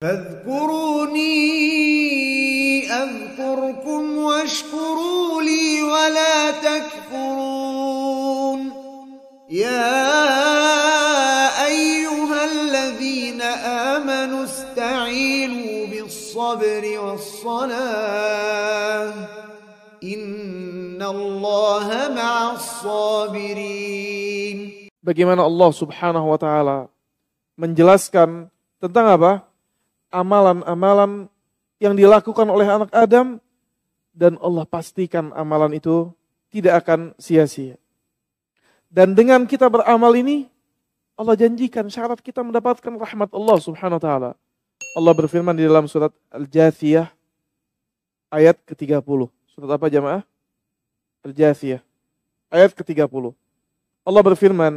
فاذكروني أذكركم واشكروا لي ولا تكفرون يا أيها الذين آمنوا استعينوا بالصبر والصلاة إن الله مع الصابرين Bagaimana Allah Subhanahu wa taala menjelaskan tentang apa? amalan-amalan yang dilakukan oleh anak Adam dan Allah pastikan amalan itu tidak akan sia-sia. Dan dengan kita beramal ini, Allah janjikan syarat kita mendapatkan rahmat Allah subhanahu wa ta'ala. Allah berfirman di dalam surat Al-Jathiyah ayat ke-30. Surat apa jamaah? Al-Jathiyah ayat ke-30. Allah berfirman,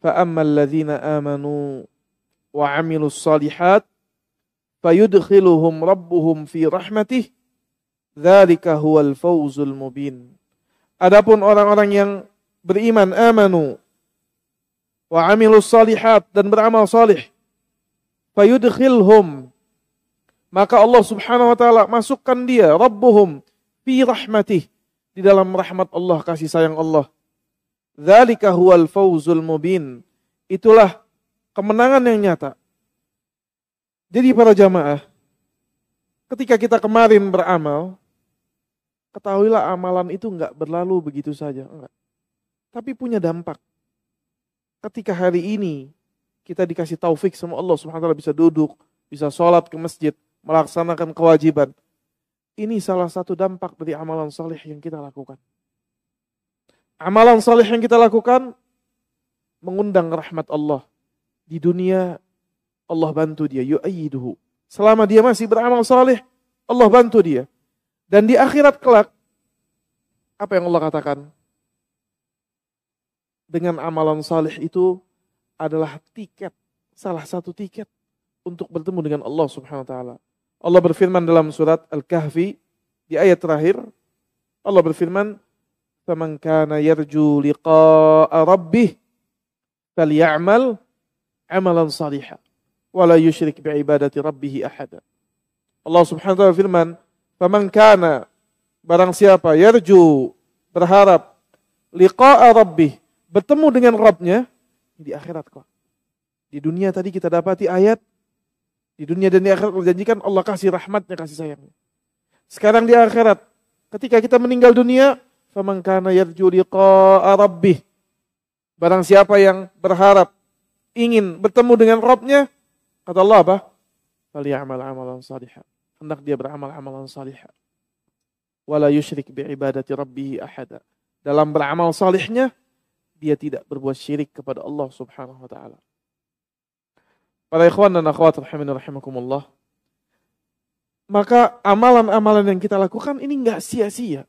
فَأَمَّا الَّذِينَ آمَنُوا وَعَمِلُوا الصَّالِحَاتِ fayudkhiluhum rabbuhum fi rahmatih dzalika huwal fawzul mubin adapun orang-orang yang beriman amanu wa amilus salihat dan beramal salih fayudkhilhum maka Allah Subhanahu wa taala masukkan dia rabbuhum fi rahmatih di dalam rahmat Allah kasih sayang Allah dzalika huwal fawzul mubin itulah kemenangan yang nyata jadi para jamaah, ketika kita kemarin beramal, ketahuilah amalan itu enggak berlalu begitu saja, enggak. Tapi punya dampak. Ketika hari ini kita dikasih taufik sama Allah Subhanahu wa bisa duduk, bisa sholat ke masjid, melaksanakan kewajiban. Ini salah satu dampak dari amalan salih yang kita lakukan. Amalan salih yang kita lakukan mengundang rahmat Allah di dunia Allah bantu dia. Yu'ayiduhu. Selama dia masih beramal saleh, Allah bantu dia. Dan di akhirat kelak, apa yang Allah katakan? Dengan amalan saleh itu adalah tiket, salah satu tiket untuk bertemu dengan Allah Subhanahu wa taala. Allah berfirman dalam surat Al-Kahfi di ayat terakhir, Allah berfirman, "Faman kana yarju liqa'a rabbih فَلْيَعْمَلْ amalan salihah." wala yusyrik bi ibadati rabbih ahada. Allah Subhanahu wa taala firman, "Faman kana barang siapa yarju berharap liqa'a rabbih, bertemu dengan Rabbnya di akhirat kok. Di dunia tadi kita dapati ayat di dunia dan di akhirat Allah janjikan Allah kasih rahmatnya, kasih sayangnya. Sekarang di akhirat, ketika kita meninggal dunia, faman kana yarju liqa'a rabbih. Barang siapa yang berharap ingin bertemu dengan Robnya, Kata Allah apa? amal amalan salihah. Hendak dia beramal amalan salihah. Wala yushrik bi'ibadati rabbihi ahada. Dalam beramal salihnya, dia tidak berbuat syirik kepada Allah subhanahu wa ta'ala. Para ikhwan dan akhwat rahimakumullah. Maka amalan-amalan yang kita lakukan ini nggak sia-sia.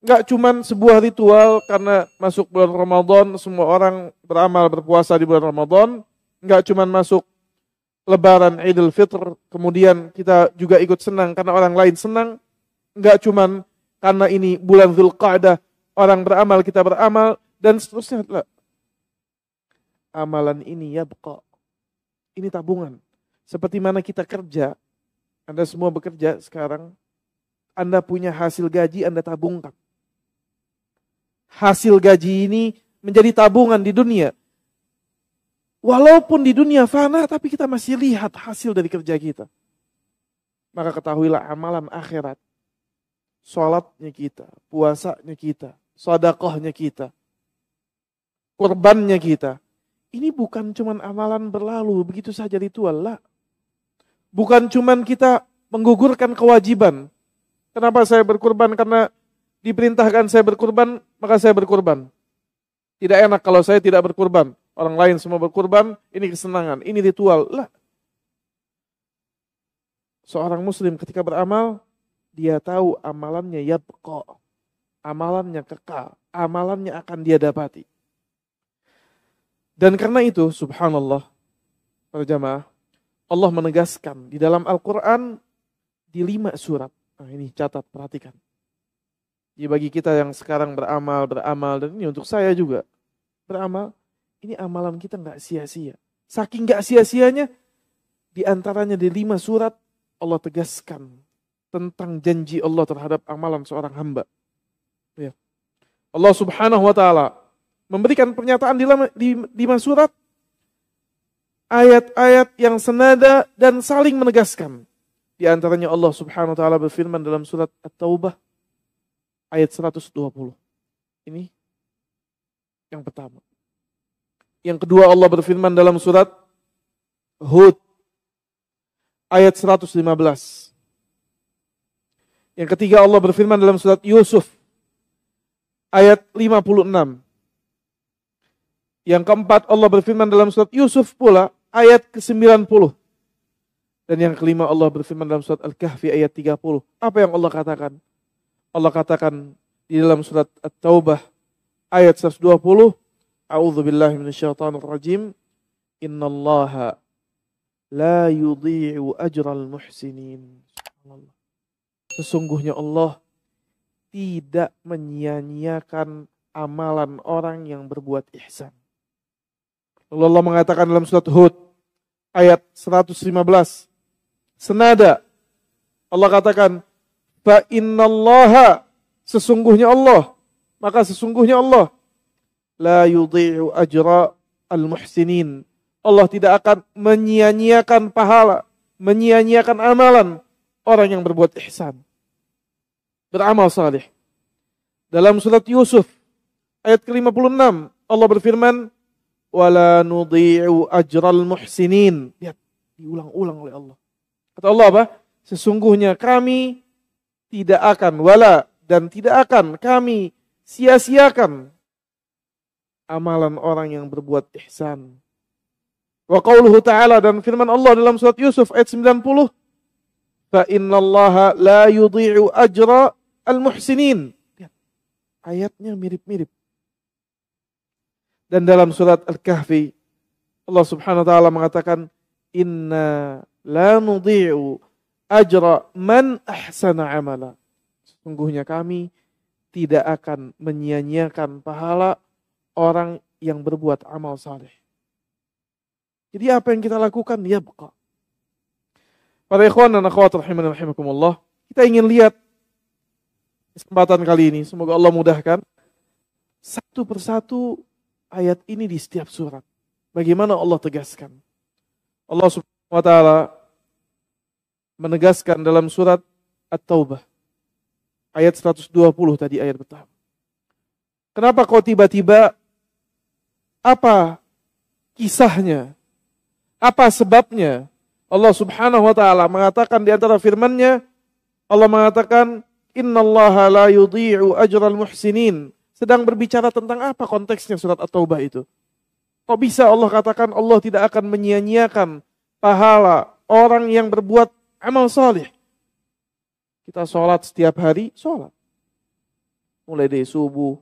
Nggak cuman sebuah ritual karena masuk bulan Ramadan, semua orang beramal berpuasa di bulan Ramadan, nggak cuma masuk Lebaran Idul Fitr, kemudian kita juga ikut senang karena orang lain senang, nggak cuma karena ini bulan Zulqa'dah, orang beramal, kita beramal, dan seterusnya. Amalan ini ya bekok. Ini tabungan. Seperti mana kita kerja, Anda semua bekerja sekarang, Anda punya hasil gaji, Anda tabungkan. Hasil gaji ini menjadi tabungan di dunia Walaupun di dunia fana, tapi kita masih lihat hasil dari kerja kita. Maka ketahuilah amalan akhirat. Sholatnya kita, puasanya kita, sodakohnya kita, korbannya kita. Ini bukan cuma amalan berlalu, begitu saja itu lah. Bukan cuma kita menggugurkan kewajiban. Kenapa saya berkurban? Karena diperintahkan saya berkurban, maka saya berkurban. Tidak enak kalau saya tidak berkurban orang lain semua berkurban, ini kesenangan, ini ritual. Lah. Seorang muslim ketika beramal, dia tahu amalannya ya pekok. Amalannya kekal, amalannya akan dia dapati. Dan karena itu, subhanallah, para jamaah, Allah menegaskan di dalam Al-Quran di lima surat. Nah, ini catat, perhatikan. Jadi bagi kita yang sekarang beramal, beramal, dan ini untuk saya juga. Beramal, ini amalan kita nggak sia-sia. Saking nggak sia-sianya, di antaranya di lima surat Allah tegaskan tentang janji Allah terhadap amalan seorang hamba. Ya. Allah Subhanahu wa taala memberikan pernyataan di lima, surat ayat-ayat yang senada dan saling menegaskan. Di antaranya Allah Subhanahu wa taala berfirman dalam surat At-Taubah ayat 120. Ini yang pertama. Yang kedua Allah berfirman dalam surat Hud ayat 115. Yang ketiga Allah berfirman dalam surat Yusuf ayat 56. Yang keempat Allah berfirman dalam surat Yusuf pula ayat ke-90. Dan yang kelima Allah berfirman dalam surat Al-Kahfi ayat 30. Apa yang Allah katakan? Allah katakan di dalam surat At-Taubah ayat 120 من billahi الرجيم إن الله la يضيع أجر muhsinin. Sesungguhnya Allah tidak menyia-nyiakan amalan orang yang berbuat ihsan. Lalu Allah mengatakan dalam surat Hud ayat 115 senada Allah katakan fa innallaha sesungguhnya Allah maka sesungguhnya Allah la yudhi'u ajra al-muhsinin. Allah tidak akan menyia-nyiakan pahala, menyia-nyiakan amalan orang yang berbuat ihsan. Beramal saleh. Dalam surat Yusuf ayat ke-56 Allah berfirman wala nudhi'u ajral muhsinin. Lihat diulang-ulang oleh Allah. Kata Allah apa? Sesungguhnya kami tidak akan wala dan tidak akan kami sia-siakan amalan orang yang berbuat ihsan. Wa qauluhu ta'ala dan firman Allah dalam surat Yusuf ayat 90, "Fa innallaha la yudhi'u ajra al-muhsinin." Ayatnya mirip-mirip. Dan dalam surat Al-Kahfi Allah Subhanahu wa taala mengatakan, "Inna la nudhi'u ajra man ahsana amala." Sungguhnya kami tidak akan menyia-nyiakan pahala orang yang berbuat amal saleh. Jadi apa yang kita lakukan ya buka. Para ikhwan dan akhwat rahimahna rahimakumullah, kita ingin lihat kesempatan kali ini, semoga Allah mudahkan. Satu persatu ayat ini di setiap surat. Bagaimana Allah tegaskan? Allah Subhanahu wa taala menegaskan dalam surat At-Taubah ayat 120 tadi ayat pertama. Kenapa kau tiba-tiba apa kisahnya? Apa sebabnya? Allah Subhanahu wa taala mengatakan di antara firman-Nya Allah mengatakan innallaha la yudhi'u ajral muhsinin. Sedang berbicara tentang apa konteksnya surat At-Taubah itu? Kok bisa Allah katakan Allah tidak akan menyia-nyiakan pahala orang yang berbuat amal soleh? Kita sholat setiap hari, sholat. Mulai dari subuh,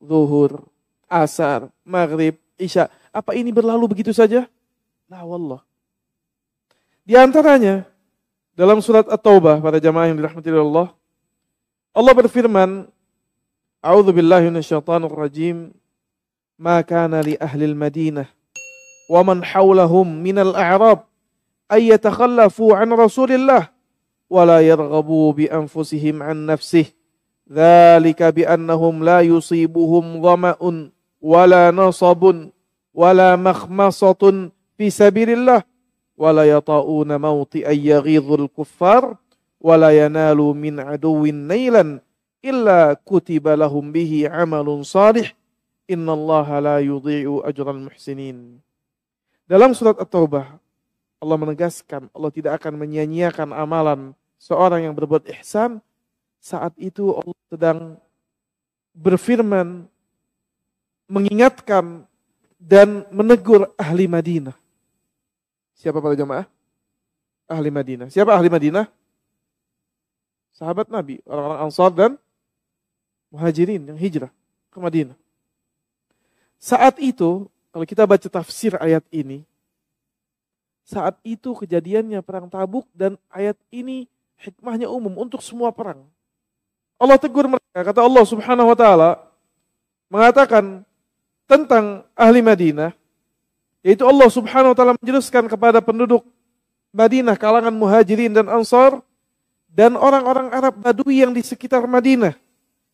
zuhur, asar, maghrib, isya. Apa ini berlalu begitu saja? Nah, wallah. Di antaranya, dalam surat At-Taubah pada jamaah yang dirahmati Allah, Allah berfirman, A'udzu billahi minasyaitonir rajim. Ma kana li ahli al-Madinah wa man hawlahum min al-a'rab ay yatakhallafu an Rasulillah wa la yarghabu bi anfusihim an nafsihi. Dzalika bi la yusibuhum dhama'un wala nasabun wala makhmasatun fi sabilillah wala yata'una mauti ayyaghidhul kuffar wala yanalu min aduwin إلا illa kutiba lahum bihi amalun salih الله la yudhi'u أجر muhsinin dalam surat at-taubah Allah menegaskan Allah tidak akan menyanyiakan amalan seorang yang berbuat ihsan saat itu Allah sedang berfirman mengingatkan dan menegur ahli Madinah. Siapa para jamaah? Ahli Madinah. Siapa ahli Madinah? Sahabat Nabi, orang-orang Ansar dan Muhajirin yang hijrah ke Madinah. Saat itu, kalau kita baca tafsir ayat ini, saat itu kejadiannya perang Tabuk dan ayat ini hikmahnya umum untuk semua perang. Allah tegur mereka, kata Allah Subhanahu wa taala mengatakan tentang ahli Madinah, yaitu Allah Subhanahu wa taala menjelaskan kepada penduduk Madinah kalangan Muhajirin dan Ansar dan orang-orang Arab Badui yang di sekitar Madinah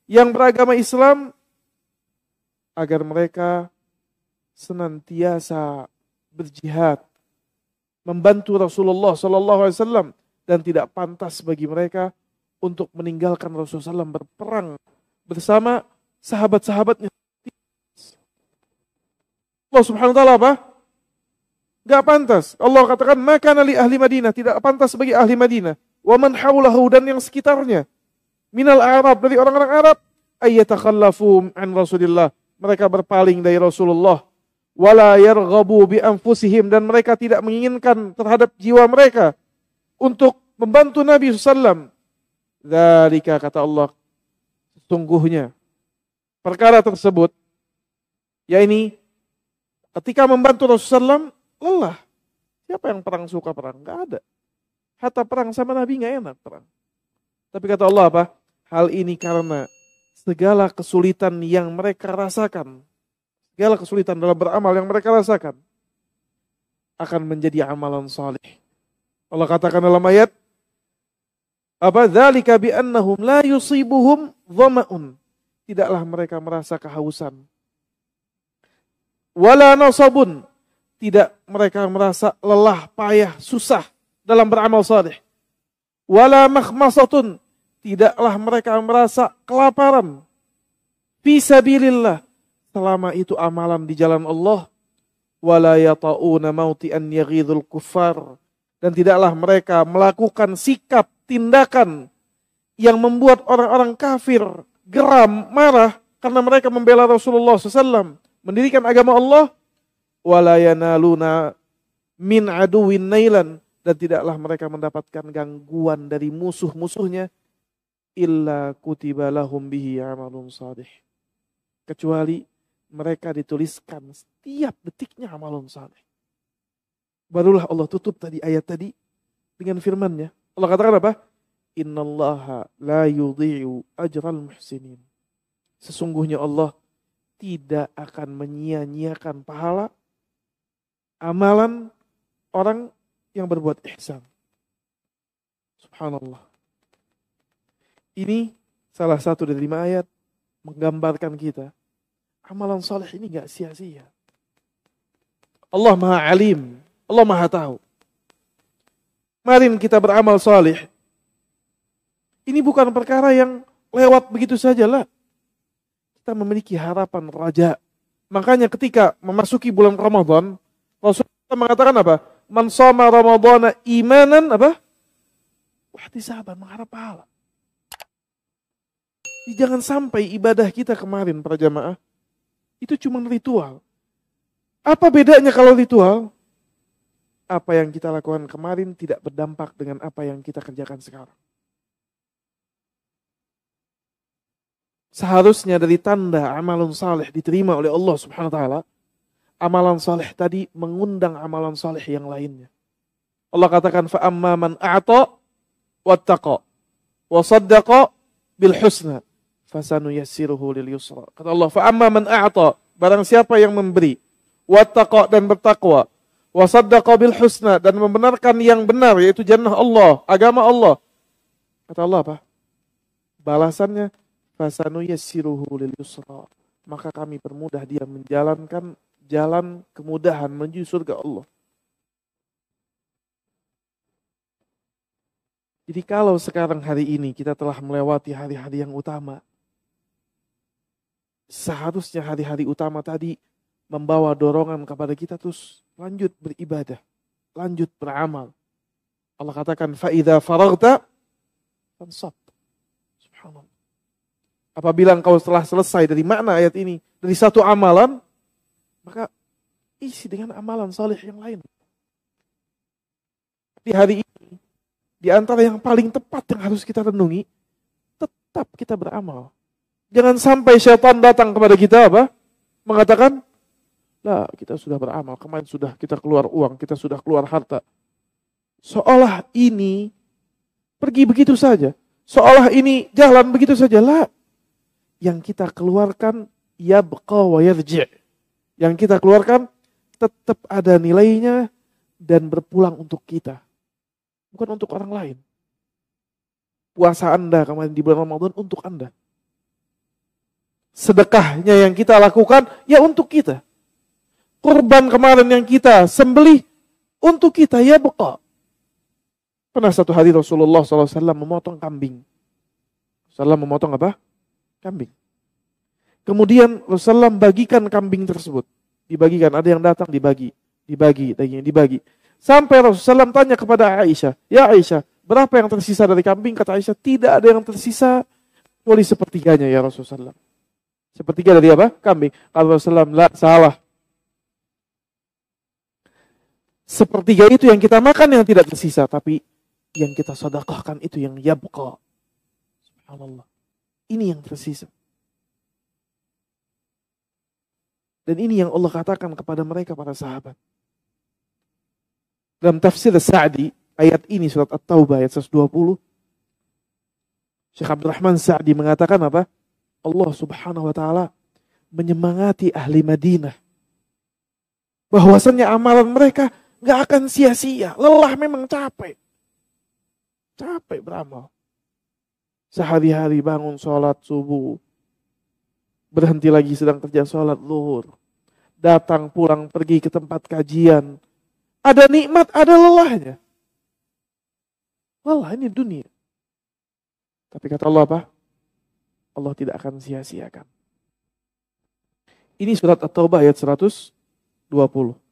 yang beragama Islam agar mereka senantiasa berjihad membantu Rasulullah saw dan tidak pantas bagi mereka untuk meninggalkan Rasulullah SAW berperang bersama sahabat-sahabatnya Allah Subhanahu wa taala apa? Gak pantas. Allah katakan maka nali ahli Madinah tidak pantas bagi ahli Madinah. Wa man hawlahu dan yang sekitarnya minal Arab dari orang-orang Arab ayatakhallafu an Rasulullah Mereka berpaling dari Rasulullah. Wala yargabu bi anfusihim dan mereka tidak menginginkan terhadap jiwa mereka untuk membantu Nabi SAW. Dzalika kata Allah sesungguhnya perkara tersebut ya ini. Ketika membantu Rasulullah SAW, lelah. Siapa yang perang suka perang? Gak ada. Hatta perang sama Nabi enggak enak perang. Tapi kata Allah apa? Hal ini karena segala kesulitan yang mereka rasakan, segala kesulitan dalam beramal yang mereka rasakan, akan menjadi amalan salih. Allah katakan dalam ayat, apa "Zalika bi annahum la yusibuhum dhama'un. Tidaklah mereka merasa kehausan wala nasabun. Tidak mereka merasa lelah, payah, susah dalam beramal saleh. Wala makhmasatun. Tidaklah mereka merasa kelaparan. Fisabilillah. Selama itu amalan di jalan Allah. Wala yata'una mauti an yaghidul kuffar. Dan tidaklah mereka melakukan sikap, tindakan yang membuat orang-orang kafir geram, marah karena mereka membela Rasulullah SAW mendirikan agama Allah walayanaluna min aduwin nailan dan tidaklah mereka mendapatkan gangguan dari musuh-musuhnya illa kutiba lahum bihi amalun salih kecuali mereka dituliskan setiap detiknya amalun salih barulah Allah tutup tadi ayat tadi dengan firman-Nya Allah katakan apa innallaha la yudhi'u ajral muhsinin sesungguhnya Allah tidak akan menyia-nyiakan pahala amalan orang yang berbuat ihsan. Subhanallah. Ini salah satu dari lima ayat menggambarkan kita amalan soleh ini nggak sia-sia. Allah Maha Alim, Allah Maha Tahu. Mari kita beramal soleh. Ini bukan perkara yang lewat begitu saja lah kita memiliki harapan raja. Makanya ketika memasuki bulan Ramadan, Rasulullah mengatakan apa? Man soma Ramadana imanan apa? Wahdi sahabat mengharap pahala. jangan sampai ibadah kita kemarin para jamaah itu cuma ritual. Apa bedanya kalau ritual? Apa yang kita lakukan kemarin tidak berdampak dengan apa yang kita kerjakan sekarang. seharusnya dari tanda amalan saleh diterima oleh Allah Subhanahu wa taala, amalan saleh tadi mengundang amalan saleh yang lainnya. Allah katakan fa amma man a'ta wattaqa wa saddaqa bil husna fasanuyassiruhu lil yusra. Kata Allah fa amma man a'ta barang siapa yang memberi wattaqa dan bertakwa wa saddaqa bil husna dan membenarkan yang benar yaitu jannah Allah, agama Allah. Kata Allah apa? Balasannya lil yusra maka kami permudah dia menjalankan jalan kemudahan menuju surga Allah Jadi kalau sekarang hari ini kita telah melewati hari-hari yang utama, seharusnya hari-hari utama tadi membawa dorongan kepada kita terus lanjut beribadah, lanjut beramal. Allah katakan, فَإِذَا فَرَغْتَ فَانْصَبْ Subhanallah. Apabila engkau telah selesai dari mana ayat ini, dari satu amalan, maka isi dengan amalan soleh yang lain. Di hari ini, di antara yang paling tepat yang harus kita renungi, tetap kita beramal. Jangan sampai syaitan datang kepada kita apa? Mengatakan, lah kita sudah beramal, kemarin sudah kita keluar uang, kita sudah keluar harta. Seolah ini pergi begitu saja. Seolah ini jalan begitu saja. Lah, yang kita keluarkan yabqa wa yarji'. Yang kita keluarkan tetap ada nilainya dan berpulang untuk kita. Bukan untuk orang lain. Puasa Anda kemarin di bulan Ramadan untuk Anda. Sedekahnya yang kita lakukan ya untuk kita. Kurban kemarin yang kita sembelih untuk kita ya beka. Pernah satu hari Rasulullah SAW memotong kambing. Salam memotong apa? kambing. Kemudian Rasulullah bagikan kambing tersebut. Dibagikan, ada yang datang dibagi, dibagi, dagingnya dibagi. Sampai Rasulullah tanya kepada Aisyah, "Ya Aisyah, berapa yang tersisa dari kambing?" Kata Aisyah, "Tidak ada yang tersisa kecuali sepertiganya ya Rasulullah." Sepertiga dari apa? Kambing. Kata Rasulullah, "La, salah." Sepertiga itu yang kita makan yang tidak tersisa, tapi yang kita sedekahkan itu yang yabqa. Subhanallah. Ini yang tersisa. Dan ini yang Allah katakan kepada mereka para sahabat. Dalam tafsir Sa'di, ayat ini surat At-Taubah ayat 120, Syekh Abdul Rahman Sa'di mengatakan apa? Allah subhanahu wa ta'ala menyemangati ahli Madinah. Bahwasannya amalan mereka gak akan sia-sia. Lelah memang capek. Capek beramal. Sehari-hari bangun sholat subuh. Berhenti lagi sedang kerja sholat zuhur. Datang pulang pergi ke tempat kajian. Ada nikmat, ada lelahnya. Lelah ini dunia. Tapi kata Allah apa? Allah tidak akan sia-siakan. Ini surat At-Taubah ayat 120.